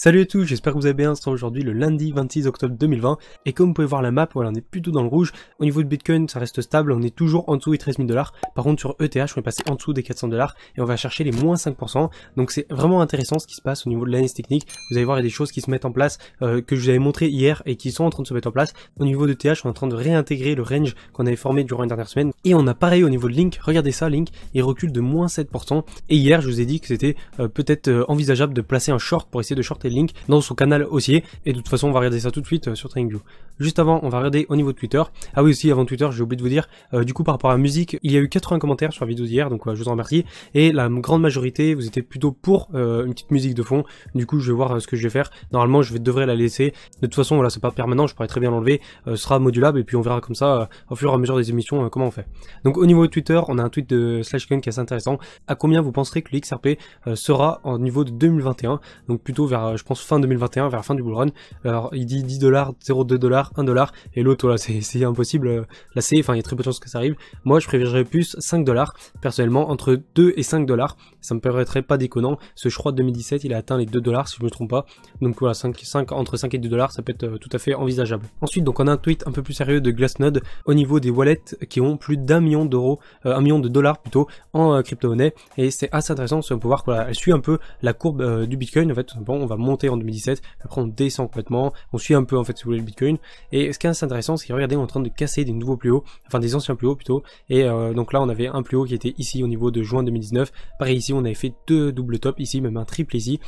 Salut à tous, j'espère que vous allez bien, c'est aujourd'hui le lundi 26 octobre 2020 et comme vous pouvez voir la map, voilà, on est plutôt dans le rouge. Au niveau de Bitcoin, ça reste stable, on est toujours en dessous des 13 000 dollars. Par contre sur ETH, on est passé en dessous des 400 dollars et on va chercher les moins 5%. Donc c'est vraiment intéressant ce qui se passe au niveau de l'analyse technique. Vous allez voir, il y a des choses qui se mettent en place euh, que je vous avais montré hier et qui sont en train de se mettre en place. Au niveau de e TH, on est en train de réintégrer le range qu'on avait formé durant les dernières semaines et on a pareil au niveau de Link. Regardez ça, Link, il recule de moins 7% et hier, je vous ai dit que c'était euh, peut-être euh, envisageable de placer un short pour essayer de shorter le link dans son canal aussi Et de toute façon, on va regarder ça tout de suite euh, sur TradingView. Juste avant, on va regarder au niveau de Twitter. Ah oui, aussi, avant Twitter, j'ai oublié de vous dire, euh, du coup, par rapport à la musique, il y a eu 80 commentaires sur la vidéo d'hier, donc euh, je vous en remercie. Et la grande majorité, vous étiez plutôt pour une petite musique de fond. Du coup, je vais voir ce que je vais faire. Normalement, je vais, devrais la laisser. De toute façon, voilà, c'est pas permanent, je pourrais très bien l'enlever. sera modulable et puis on verra comme ça, au fur et à mesure des émissions, comment on fait. Donc, au niveau de Twitter, on a un tweet de slash SlashCoin qui est assez intéressant. À combien vous penserez que le XRP sera au niveau de 2021 Donc, plutôt vers je pense, fin 2021, vers fin du bull run. Alors, il dit 10 dollars, 0,2 dollars, 1 dollar, et l'autre, voilà, c'est impossible. Euh, là, c'est, enfin, il y a très peu de chances que ça arrive. Moi, je privilégierais plus 5 dollars, personnellement, entre 2 et 5 dollars. Ça me paraîtrait pas déconnant. Ce, je crois, 2017, il a atteint les 2 dollars, si je me trompe pas. Donc, voilà, 5, 5, entre 5 et 2 dollars, ça peut être euh, tout à fait envisageable. Ensuite, donc, on a un tweet un peu plus sérieux de Glassnode au niveau des wallets qui ont plus d'un million d'euros, euh, un million de dollars plutôt, en crypto-monnaie. Et c'est assez intéressant, de pouvoir, voilà, elle suit un peu la courbe du Bitcoin. En fait, bon, on va monter en 2017, après on descend complètement, on suit un peu en fait si vous le Bitcoin. Et ce qui est assez intéressant, c'est que regardez, on est en train de casser des nouveaux plus hauts, enfin des anciens plus hauts plutôt. Et euh, donc là, on avait un plus haut qui était ici au niveau de juin 2019. Pareil ici, on avait fait deux doubles tops ici, même un triple ici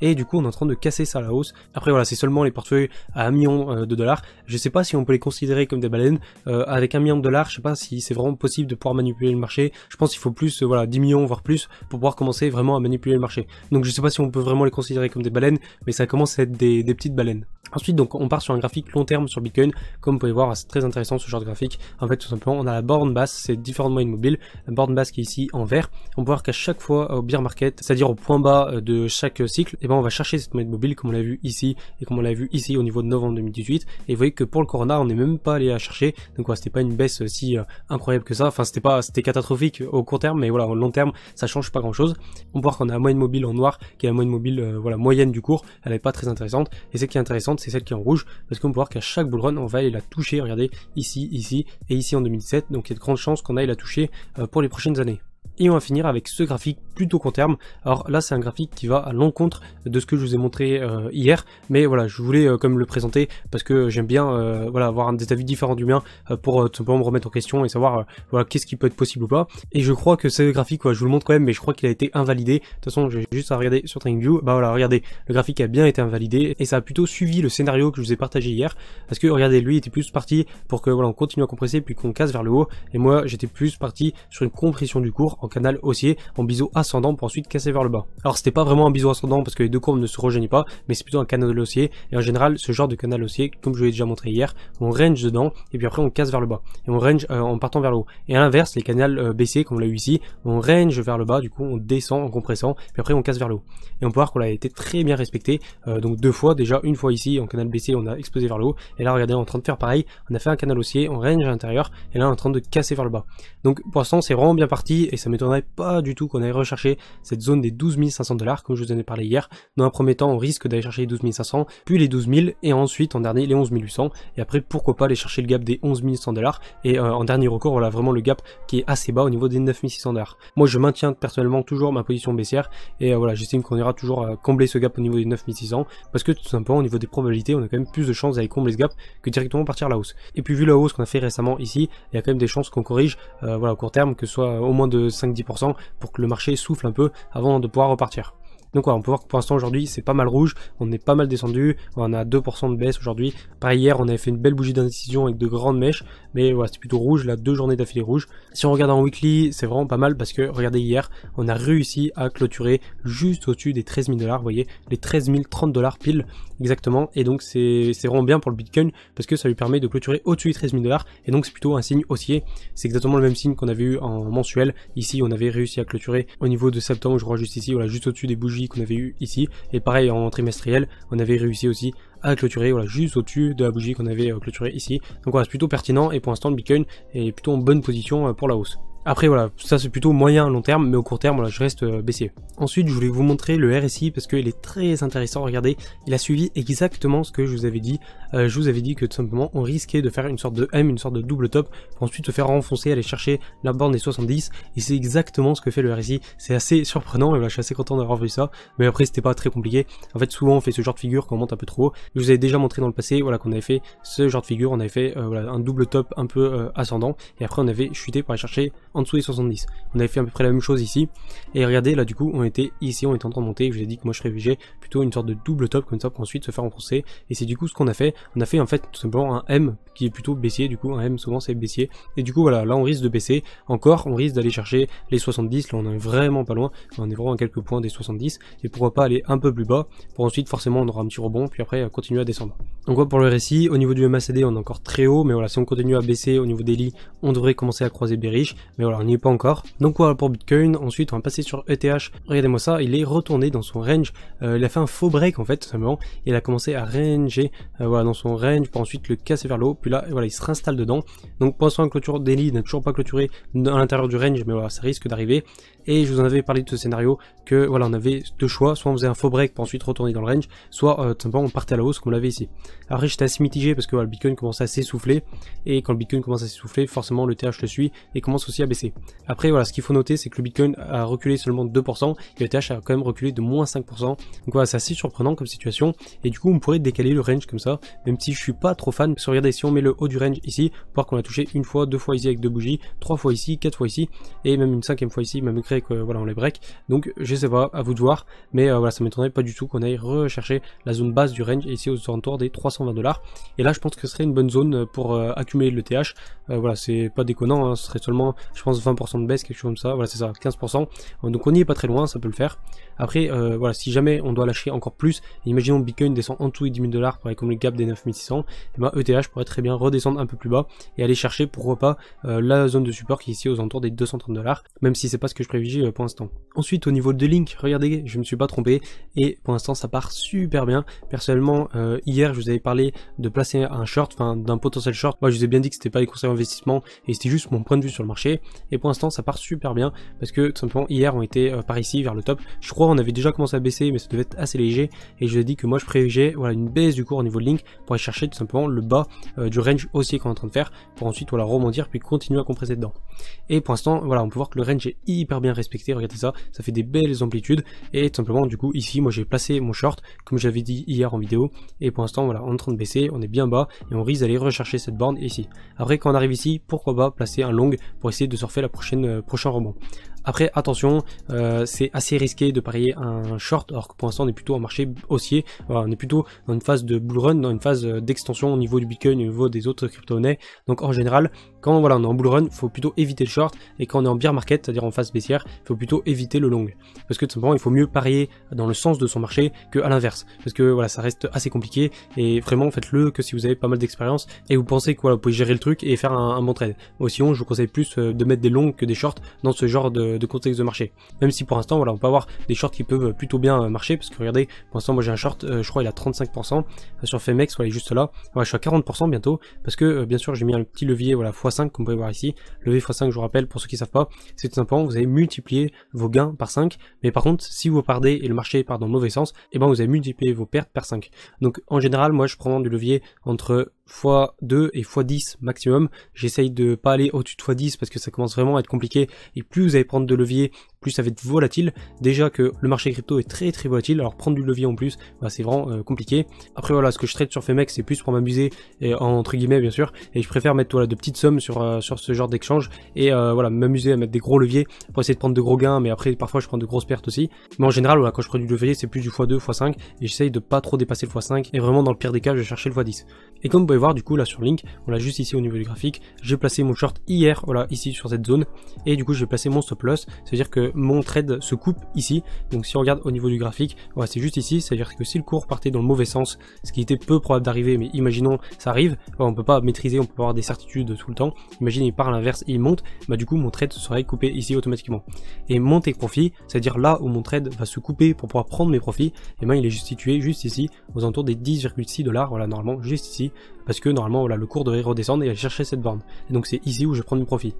et du coup on est en train de casser ça à la hausse. Après voilà, c'est seulement les portefeuilles à 1 million euh, de dollars. Je sais pas si on peut les considérer comme des baleines. Euh, avec 1 million de dollars, je sais pas si c'est vraiment possible de pouvoir manipuler le marché. Je pense qu'il faut plus, euh, voilà, 10 millions voire plus pour pouvoir commencer vraiment à manipuler le marché. Donc je sais pas si on peut vraiment les considérer comme des baleines, mais ça commence à être des, petites baleines. Ensuite donc on part sur un graphique long terme sur Bitcoin. Comme vous pouvez voir, c'est très intéressant ce genre de graphique. En fait tout simplement on a la borne basse, c'est différentes moyennes mobiles. La borne basse qui est ici en vert. On peut voir qu'à chaque fois au bear market, c'est-à-dire au point bas de chaque cycle, ben, ben, on va chercher cette moyenne mobile comme on l'a vu ici et comme on l'a vu ici au niveau de novembre 2018 et vous voyez que pour le Corona on n'est même pas allé la chercher donc c'était pas une baisse si euh, incroyable que ça enfin c'était pas c'était catastrophique au court terme mais voilà au long terme ça change pas grand chose on peut voir qu'on a la moyenne mobile en noir qui est la moyenne mobile euh, voilà moyenne du cours elle n'est pas très intéressante et celle qui est intéressante c'est celle qui est en rouge parce qu'on peut voir qu'à chaque bull run on va aller la toucher regardez ici ici et ici en 2017 donc il y a de grandes chances qu'on aille la toucher euh, pour les prochaines années et on va finir avec ce graphique plutôt court terme. Alors là, c'est un graphique qui va à l'encontre de ce que je vous ai montré euh, hier, mais voilà, je voulais euh, comme le présenter parce que j'aime bien euh, voilà, avoir des avis différents du mien pour tout simplement me remettre en question et savoir voilà, qu'est-ce qui peut être possible ou pas. Et je crois que ce graphique, je vous le montre quand même, mais je crois qu'il a été invalidé. De toute façon, j'ai juste à regarder sur TradingView. Bah voilà, regardez, le graphique a bien été invalidé et ça a plutôt suivi le scénario que je vous ai partagé hier parce que regardez, lui était plus parti pour que voilà, on continue à compresser puis qu'on casse vers le haut et moi j'étais plus parti sur une compression du cours en canal haussier en bisous à pour ensuite casser vers le bas. Alors c'était pas vraiment un bisou ascendant parce que les deux courbes ne se rejoignent pas, mais c'est plutôt un canal haussier, et en général ce genre de canal haussier, comme je vous l'ai déjà montré hier, on range dedans, et puis après on casse vers le bas, et on range euh, en partant vers le haut. Et à l'inverse, les canals euh, baissés, comme on l'a eu ici, on range vers le bas, du coup on descend en compressant, et après on casse vers le haut. Et on peut voir qu'on a été très bien respecté, euh, donc deux fois, déjà une fois ici, en canal baissé on a explosé vers le haut, et là regardez, on est en train de faire pareil, on a fait un canal haussier, on range à l'intérieur, et là on est en train de casser vers le bas. Donc pour l'instant c'est vraiment bien parti, et ça m'étonnerait pas du tout qu'on ait rush chercher cette zone des 12 500 dollars, comme je vous en ai parlé hier. Dans un premier temps, on risque d'aller chercher les 12 500, puis les 12 000, et ensuite en dernier les 11 800. Et après, pourquoi pas aller chercher le gap des 11 100 dollars. Et euh, en dernier recours, voilà vraiment le gap qui est assez bas au niveau des 9 600 dollars. Moi, je maintiens personnellement toujours ma position baissière, et euh, voilà, j'estime qu'on ira toujours euh, combler ce gap au niveau des 9 600, parce que tout simplement, au niveau des probabilités, on a quand même plus de chances d'aller combler ce gap que directement partir la hausse. Et puis, vu la hausse qu'on a fait récemment ici, il y a quand même des chances qu'on corrige, voilà, au court terme, que ce soit au moins de 5-10% pour que le marché souffle un peu avant de pouvoir repartir. Donc on peut voir que pour l'instant aujourd'hui c'est pas mal rouge, on est pas mal descendu, on a 2% de baisse aujourd'hui. Pareil hier on avait fait une belle bougie d'indécision avec de grandes mèches, mais voilà c'est plutôt rouge, là deux journées d'affilée rouge. Si on regarde en weekly c'est vraiment pas mal parce que regardez hier on a réussi à clôturer juste au-dessus des 13 000 dollars, vous voyez les 13 030 dollars pile exactement, et donc c'est vraiment bien pour le Bitcoin parce que ça lui permet de clôturer au-dessus des 13 000 dollars, et donc c'est plutôt un signe haussier, c'est exactement le même signe qu'on avait eu en mensuel, ici on avait réussi à clôturer au niveau de septembre je crois juste ici, voilà juste au-dessus des bougies qu'on avait eu ici. Et pareil, en trimestriel, on avait réussi aussi à clôturer, voilà, juste au-dessus de la bougie qu'on avait euh, clôturée ici. Donc on reste plutôt pertinent et pour l'instant, le Bitcoin est plutôt en bonne position euh, pour la hausse. Après voilà, ça c'est plutôt moyen long terme, mais au court terme voilà, je reste euh, baissier Ensuite je voulais vous montrer le RSI parce qu'il est très intéressant, regardez, il a suivi exactement ce que je vous avais dit. Euh, je vous avais dit que tout simplement on risquait de faire une sorte de M, une sorte de double top, pour ensuite se faire renfoncer, aller chercher la borne des 70, et c'est exactement ce que fait le RSI. C'est assez surprenant et voilà, je suis assez content d'avoir vu ça, mais après c'était pas très compliqué. En fait souvent on fait ce genre de figure quand on monte un peu trop haut. Je vous avais déjà montré dans le passé voilà, qu'on avait fait ce genre de figure, on avait fait euh, voilà, un double top un peu ascendant, et après on avait chuté pour aller chercher en dessous des 70. On avait fait à peu près la même chose ici. Et regardez, là du coup, on était ici, on était en train de monter. je vous ai dit que moi je préférais plutôt une sorte de double top comme ça pour ensuite se faire enfoncer. Et c'est du coup ce qu'on a fait. On a fait en fait tout simplement un M qui est plutôt baissier. Du coup, un M souvent c'est baissier. Et du coup, voilà, là on risque de baisser encore. On risque d'aller chercher les 70. Là on est vraiment pas loin. On est vraiment à quelques points des 70. Et pourquoi pas aller un peu plus bas pour ensuite forcément on aura un petit rebond. Puis après continuer à descendre. Donc voilà pour le récit. Au niveau du MACD, on est encore très haut. Mais voilà, si on continue à baisser au niveau des lits, on devrait commencer à croiser riches mais voilà, on n'y est pas encore. Donc voilà pour Bitcoin. Ensuite, on va passer sur ETH. Regardez-moi ça, il est retourné dans son range. Euh, il a fait un faux break en fait, Il a commencé à ranger euh, voilà, dans son range pour ensuite le casser vers le haut. Puis là, voilà, il se réinstalle dedans. Donc pensons à clôture daily n'a toujours pas clôturé dans l'intérieur du range, mais voilà, ça risque d'arriver. Et je vous en avais parlé de ce scénario que voilà, on avait deux choix. Soit on faisait un faux break pour ensuite retourner dans le range, soit euh, simplement on partait à la hausse comme on l'avait ici. Après, j'étais assez mitigé parce que voilà, le Bitcoin commence à s'essouffler. Et quand le Bitcoin commence à s'essouffler, forcément le TH le suit et commence aussi à après, voilà, ce qu'il faut noter, c'est que le Bitcoin a reculé seulement 2%, et le TH a quand même reculé de moins 5%. Donc voilà, c'est assez surprenant comme situation, et du coup, on pourrait décaler le range comme ça, même si je suis pas trop fan. Parce que regardez, si on met le haut du range ici, pour voir qu'on a touché une fois, deux fois ici avec deux bougies, trois fois ici, quatre fois ici, et même une cinquième fois ici, malgré que voilà, on les break. Donc, je sais pas, à vous de voir, mais euh, voilà, ça m'étonnerait pas du tout qu'on aille rechercher la zone basse du range, ici aux alentours des 320 dollars. Et là, je pense que ce serait une bonne zone pour euh, accumuler le TH. Euh, voilà, c'est pas déconnant, hein. ce serait seulement, je je pense 20% de baisse, quelque chose comme ça, voilà c'est ça, 15%, euh, donc on n'y est pas très loin, ça peut le faire. Après, euh, voilà, si jamais on doit lâcher encore plus, imaginons Bitcoin descend en dessous des 10 000 dollars, pareil comme le gap des 9600, et eh ben ETH pourrait très bien redescendre un peu plus bas et aller chercher, pourquoi pas, euh, la zone de support qui est ici aux alentours des 230 dollars, même si c'est pas ce que je prévise pour l'instant. Ensuite, au niveau de Link, regardez, je me suis pas trompé, et pour l'instant ça part super bien. Personnellement, hier je vous avais parlé de placer un short, enfin d'un potentiel short, moi je vous ai bien dit que c'était pas les conseils d'investissement et c'était juste mon point de vue sur le marché. Et pour l'instant, ça part super bien parce que tout simplement, hier, on était euh, par ici vers le top. Je crois on avait déjà commencé à baisser, mais ça devait être assez léger. Et je dit que moi, je prévoyais, voilà, une baisse du cours au niveau de Link pour aller chercher tout simplement le bas euh, du range haussier qu'on est en train de faire pour ensuite voilà, rebondir puis continuer à compresser dedans. Et pour l'instant, voilà, on peut voir que le range est hyper bien respecté. Regardez ça, ça fait des belles amplitudes. Et tout simplement, du coup, ici, moi, j'ai placé mon short comme j'avais dit hier en vidéo. Et pour l'instant, voilà, on est en train de baisser, on est bien bas et on risque d'aller rechercher cette borne ici. Après, quand on arrive ici, pourquoi pas placer un long pour essayer de fait la prochaine euh, prochain roman Après, attention, euh, c'est assez risqué de parier un short, alors que pour l'instant on est plutôt en marché haussier. on est plutôt dans une phase de bull run, dans une phase euh, d'extension au niveau du Bitcoin, au niveau des autres crypto Donc en général, quand voilà, on est en bull run, faut plutôt éviter le short, et quand on est en bear market, c'est-à-dire en phase baissière, il faut plutôt éviter le long. Parce que tout simplement, il faut mieux parier dans le sens de son marché que à l'inverse. Parce que voilà, ça reste assez compliqué, et vraiment, faites-le que si vous avez pas mal d'expérience, et vous pensez que voilà, vous pouvez gérer le truc et faire un, bon trade. Aussi, sinon, je vous conseille plus euh, de mettre des longs que des shorts dans ce genre de, contexte de marché. Même si pour l'instant, voilà, on peut avoir des shorts qui peuvent plutôt bien euh, marcher, parce que regardez, pour l'instant, moi j'ai un short, euh, je crois il a 35%, sur Femex, voilà, il est juste là, voilà, je suis à 40% bientôt, parce que bien sûr, j'ai mis un petit levier, voilà, fois 5 comme vous pouvez voir ici. Le V x5, je vous rappelle, pour ceux qui ne savent pas, c'est tout simplement vous avez multiplié vos gains par 5, mais par contre, si vous perdez et le marché part dans le mauvais sens, et eh ben vous avez multiplié vos pertes par 5. Donc en général, moi je prends du levier entre fois 2 et fois 10 maximum. J'essaye de pas aller au-dessus de fois 10 parce que ça commence vraiment à être compliqué et plus vous allez prendre de levier, plus ça va être volatile. Déjà que le marché crypto est très très volatile, alors prendre du levier en plus, bah, c'est vraiment euh, compliqué. Après voilà, ce que je traite sur Femex, c'est plus pour m'amuser et entre guillemets bien sûr, et je préfère mettre voilà de petites sommes sur euh, sur ce genre d'échange et euh, voilà m'amuser à mettre des gros leviers pour essayer de prendre de gros gains, mais après parfois je prends de grosses pertes aussi. Mais en général voilà, quand je prends du levier, c'est plus du x2, x5 et j'essaye de pas trop dépasser le x5 et vraiment dans le pire des cas, je vais chercher le x10. Et comme vous bah, du coup là sur Link, on l'a juste ici au niveau du graphique, j'ai placé mon short hier, voilà ici sur cette zone, et du coup j'ai placé mon stop loss, c'est-à-dire que mon trade se coupe ici, donc si on regarde au niveau du graphique, voilà c'est juste ici, c'est-à-dire que si le cours partait dans le mauvais sens, ce qui était peu probable d'arriver, mais imaginons ça arrive, on peut pas maîtriser, on peut avoir des certitudes tout le temps, imaginez il part l'inverse et il monte, bah du coup mon trade serait coupé ici automatiquement. Et mon profit, c'est-à-dire là où mon trade va se couper pour pouvoir prendre mes profits, et eh ben il est juste situé juste ici, aux alentours des 10,6 dollars, voilà normalement juste ici, parce que normalement voilà, le cours devrait redescendre et aller chercher cette borne. donc c'est ici où je prends du profit.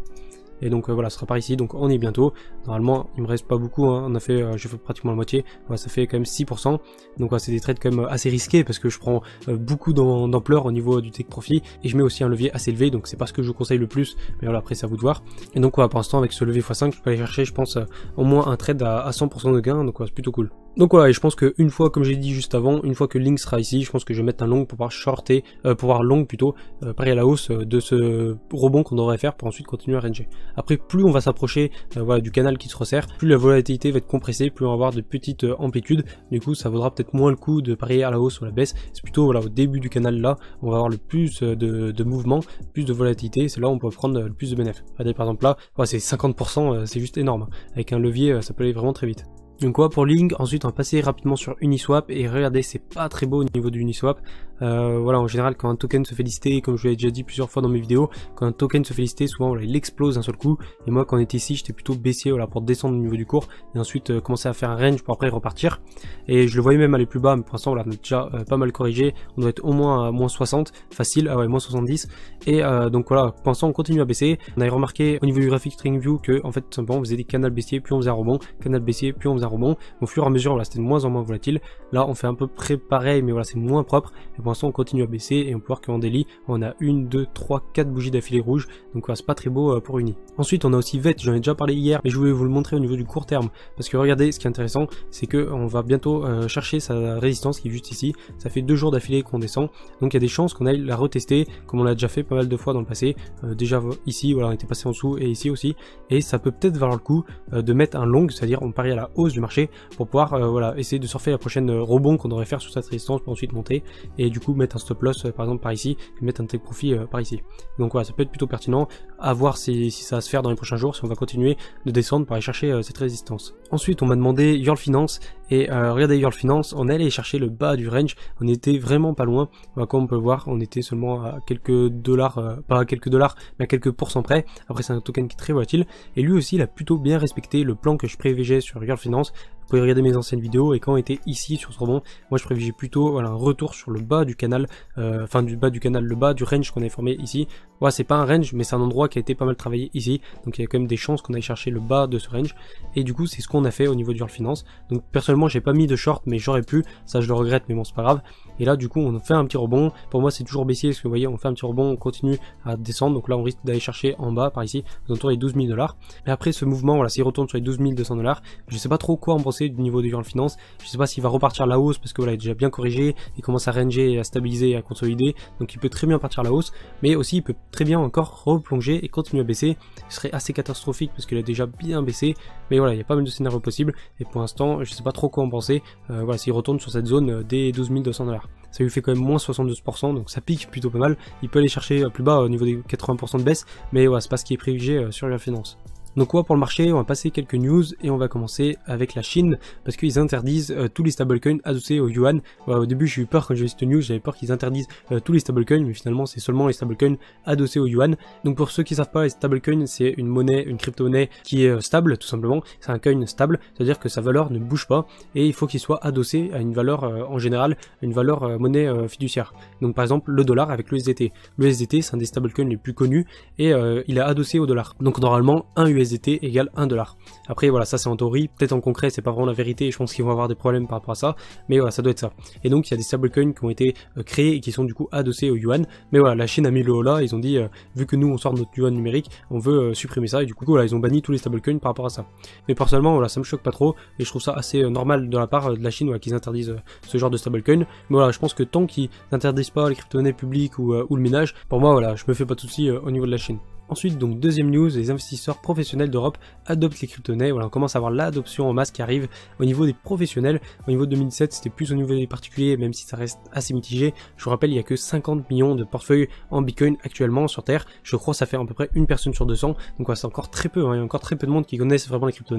Et donc euh, voilà, ce sera par ici, donc on est bientôt. Normalement, il me reste pas beaucoup, hein. on a fait, euh, je j'ai pratiquement la moitié, ça fait quand même 6%. Donc c'est des trades quand même euh, assez risqués parce que je prends beaucoup d'ampleur au niveau du tech profit et je mets aussi un levier assez élevé, donc c'est pas ce que je vous conseille le plus, mais voilà, après c'est à vous de voir. Et donc voilà, pour l'instant, avec ce levier x5, je peux aller chercher, je pense, au moins un trade à, 100% de gain, donc c'est plutôt cool. Donc voilà, et je pense qu'une fois, comme j'ai dit juste avant, une fois que Link sera ici, je pense que je vais mettre un long pour pouvoir shorter, euh, pour pouvoir long plutôt, euh, parier à la hausse euh, de ce rebond qu'on devrait faire pour ensuite continuer à ranger. Après, plus on va s'approcher voilà, du canal qui se resserre, plus la volatilité va être compressée, plus on va avoir de petites amplitudes, du coup ça vaudra peut-être moins le coup de parier à la hausse ou à la baisse, c'est plutôt voilà, au début du canal là, on va avoir le plus de, de mouvement, plus de volatilité, c'est là où on peut prendre le plus de bénéfices. Regardez par exemple là, c'est 50%, c'est juste énorme, avec un levier ça peut aller vraiment très vite. Donc voilà pour Ling, ensuite on va passer rapidement sur Uniswap et regardez c'est pas très beau au niveau du Uniswap. Euh, voilà en général quand un token se fait lister, comme je l'ai déjà dit plusieurs fois dans mes vidéos, quand un token se fait lister souvent voilà, il explose d'un seul coup et moi quand on était ici j'étais plutôt baissier voilà, pour descendre au niveau du cours et ensuite euh, commencer à faire un range pour après repartir et je le voyais même aller plus bas mais pour l'instant on a déjà euh, pas mal corrigé, on doit être au moins à moins 60 facile, ah ouais moins 70 et euh, donc voilà pour l'instant on continue à baisser, on a remarqué au niveau du graphique string view que en fait simplement on faisait des canaux baissiers puis on faisait un rebond, canal baissier puis on faisait un bon Au fur et à mesure, voilà, c'était de moins en moins volatile. Là, on fait un peu près pareil, mais voilà, c'est moins propre. Et pour l'instant, on continue à baisser et on peut voir qu'en délit on a une, deux, trois, quatre bougies d'affilée rouge. Donc voilà, c'est pas très beau euh, pour Uni. Ensuite, on a aussi VET, j'en ai déjà parlé hier, mais je voulais vous le montrer au niveau du court terme. Parce que regardez, ce qui est intéressant, c'est que on va bientôt euh, chercher sa résistance qui est juste ici. Ça fait deux jours d'affilée qu'on descend. Donc il y a des chances qu'on aille la retester, comme on l'a déjà fait pas mal de fois dans le passé. Euh, déjà ici, voilà, on était passé en dessous et ici aussi. Et ça peut peut-être valoir le coup de mettre un long, c'est-à-dire on parie à la hausse marché pour pouvoir euh, voilà, essayer de surfer la prochaine euh, rebond qu'on devrait faire sur cette résistance pour ensuite monter et du coup mettre un stop loss euh, par exemple par ici et mettre un take profit par ici. Donc voilà, ça peut être plutôt pertinent à voir si, ça va se faire dans les prochains jours, si on va continuer de descendre pour aller chercher cette résistance. Ensuite, on m'a demandé Yorl Finance et euh, regardez Finance, on allait chercher le bas du range, on était vraiment pas loin. Bah, comme on peut voir, on était seulement à quelques dollars, euh, pas à quelques dollars, mais à quelques pourcents près. Après, c'est un token qui est très volatile. Et lui aussi, il a plutôt bien respecté le plan que je prévégeais sur Yorl Finance. Vous pouvez regarder mes anciennes vidéos et quand on était ici sur ce rebond, moi je prévigeais plutôt un retour sur le bas du canal, euh, enfin du bas du canal, le bas du range qu'on avait formé ici. Ouais, c'est pas un range, mais c'est un endroit qui a été pas mal travaillé ici, donc il y a quand même des chances qu'on aille chercher le bas de ce range. Et du coup, c'est ce qu'on a fait au niveau du World Finance. Donc personnellement, j'ai pas mis de short, mais j'aurais pu. Ça, je le regrette, mais bon, c'est pas grave. Et là, du coup, on fait un petit rebond. Pour moi, c'est toujours baissier parce que vous voyez, on fait un petit rebond, on continue à descendre. Donc là, on risque d'aller chercher en bas, par ici, aux alentours des 12 000 dollars. Mais après ce mouvement, voilà, s'il retourne sur les 12 200 dollars, je sais pas trop quoi en penser du niveau de Finance. Je sais pas s'il va repartir la hausse parce que voilà, il est déjà bien corrigé, il commence à ranger, à stabiliser, à consolider. Donc il peut très bien partir la hausse, mais aussi il peut très bien encore replonger et continuer à baisser. Ce serait assez catastrophique parce qu'il a déjà bien baissé. Mais voilà, il y a pas mal de scénarios possibles. Et pour l'instant, je sais pas trop quoi en penser. Euh, voilà, s'il retourne sur cette zone euh, des 12 200 dollars ça lui fait quand même moins 72%, donc ça pique plutôt pas mal. Il peut aller chercher plus bas au niveau des 80% de baisse, mais ouais, c'est pas ce qui est privilégié euh, sur la finance. Donc voilà pour le marché, on va passer quelques news et on va commencer avec la Chine parce qu'ils interdisent euh, tous les stablecoins adossés au yuan. au début, j'ai eu peur quand j'ai vu cette news, j'avais peur qu'ils interdisent euh, tous les stablecoins, mais finalement, c'est seulement les stablecoins adossés au yuan. Donc pour ceux qui savent pas, les stablecoins, c'est une monnaie, une crypto-monnaie qui est euh, stable, tout simplement. C'est un coin stable, c'est-à-dire que sa valeur ne bouge pas et il faut qu'il soit adossé à une valeur en général, une valeur monnaie fiduciaire. Donc par exemple, le dollar avec le sdt Le c'est un des stablecoins les plus connus et il est adossé au dollar. Donc normalement, un USDT USDT égale 1 dollar. Après voilà, ça c'est en théorie, peut-être en concret c'est pas vraiment la vérité, je pense qu'ils vont avoir des problèmes par rapport à ça, mais voilà, ça doit être ça. Et donc il y a des stablecoins qui ont été euh, créés et qui sont du coup adossés au yuan, mais voilà, la Chine a mis le haut là, ils ont dit, euh, vu que nous on sort notre yuan numérique, on veut euh, supprimer ça, et du coup voilà, ils ont banni tous les stablecoins par rapport à ça. Mais personnellement, voilà, ça me choque pas trop, et je trouve ça assez normal de la part de la Chine, voilà, qu'ils interdisent ce genre de stablecoin, mais voilà, je pense que tant qu'ils n'interdisent pas les crypto-monnaies publiques ou, ou, le ménage pour moi voilà, je me fais pas de soucis au niveau de la Chine. Ensuite, donc deuxième news, les investisseurs professionnels d'Europe adoptent les crypto Voilà, on commence à voir l'adoption en masse qui arrive au niveau des professionnels. Au niveau de 2017, c'était plus au niveau des particuliers, même si ça reste assez mitigé. Je vous rappelle, il n'y a que 50 millions de portefeuilles en Bitcoin actuellement sur Terre. Je crois que ça fait à peu près une personne sur 200. Donc voilà, c'est encore très peu. Hein. Il y a encore très peu de monde qui connaissent vraiment les crypto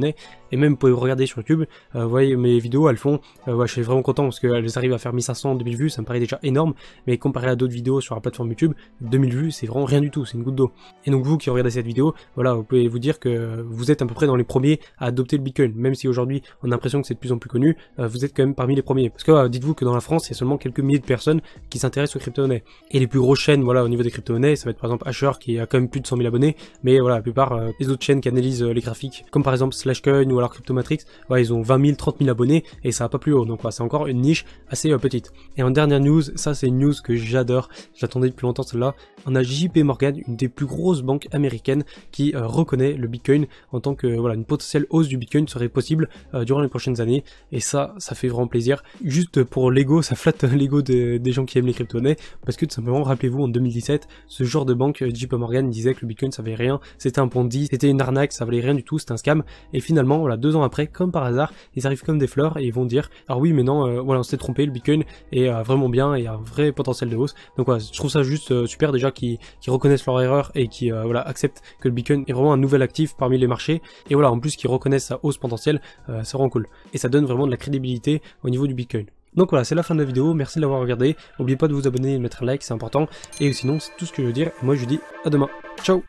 Et même, vous pouvez regarder sur YouTube. Euh, vous voyez, mes vidéos, elles font. fond, euh, je suis vraiment content parce qu'elles arrivent à faire 1500, 2000 vues. Ça me paraît déjà énorme. Mais comparé à d'autres vidéos sur la plateforme YouTube, 2000 vues, c'est vraiment rien du tout. C'est une goutte d'eau vous qui regardez cette vidéo, voilà, vous pouvez vous dire que vous êtes à peu près dans les premiers à adopter le Bitcoin, même si aujourd'hui on a l'impression que c'est de plus en plus connu, euh, vous êtes quand même parmi les premiers. Parce que euh, dites-vous que dans la France, il y a seulement quelques milliers de personnes qui s'intéressent aux crypto-monnaies. Et les plus grosses chaînes, voilà, au niveau des crypto-monnaies, ça va être par exemple Asher qui a quand même plus de 100 000 abonnés, mais voilà, la plupart euh, des autres chaînes qui analysent les graphiques, comme par exemple Slashcoin ou alors CryptoMatrix, matrix ils ont 20 000, 30 000 abonnés et ça va pas plus haut. Donc voilà, c'est encore une niche assez petite. Et en dernière news, ça c'est une news que j'adore, j'attendais depuis longtemps celle-là. On a JP Morgan, une des plus grosses banques américaine qui euh, reconnaît le Bitcoin en tant que voilà une potentielle hausse du Bitcoin serait possible euh, durant les prochaines années et ça ça fait vraiment plaisir. Juste pour l'ego, ça flatte l'ego des gens qui aiment les crypto-monnaies parce que tout simplement rappelez-vous en 2017 ce genre de banque euh, JP Morgan disait que le Bitcoin ça valait rien, c'était un dit c'était une arnaque, ça valait rien du tout, c'était un scam et finalement voilà deux ans après comme par hasard ils arrivent comme des fleurs et ils vont dire ah oui mais non voilà on s'est trompé le Bitcoin est vraiment bien et a un vrai potentiel de hausse donc voilà je trouve ça juste super déjà qu'ils reconnaissent leur erreur et qui euh, voilà, acceptent que le Bitcoin est vraiment un nouvel actif parmi les marchés. Et voilà, en plus qu'ils reconnaissent sa hausse potentielle, ça euh, rend cool. Et ça donne vraiment de la crédibilité au niveau du Bitcoin. Donc voilà, c'est la fin de la vidéo, merci de l'avoir regardé. N'oubliez pas de vous abonner et de mettre un like, c'est important. Et sinon, c'est tout ce que je veux dire. Moi, je vous dis à demain. Ciao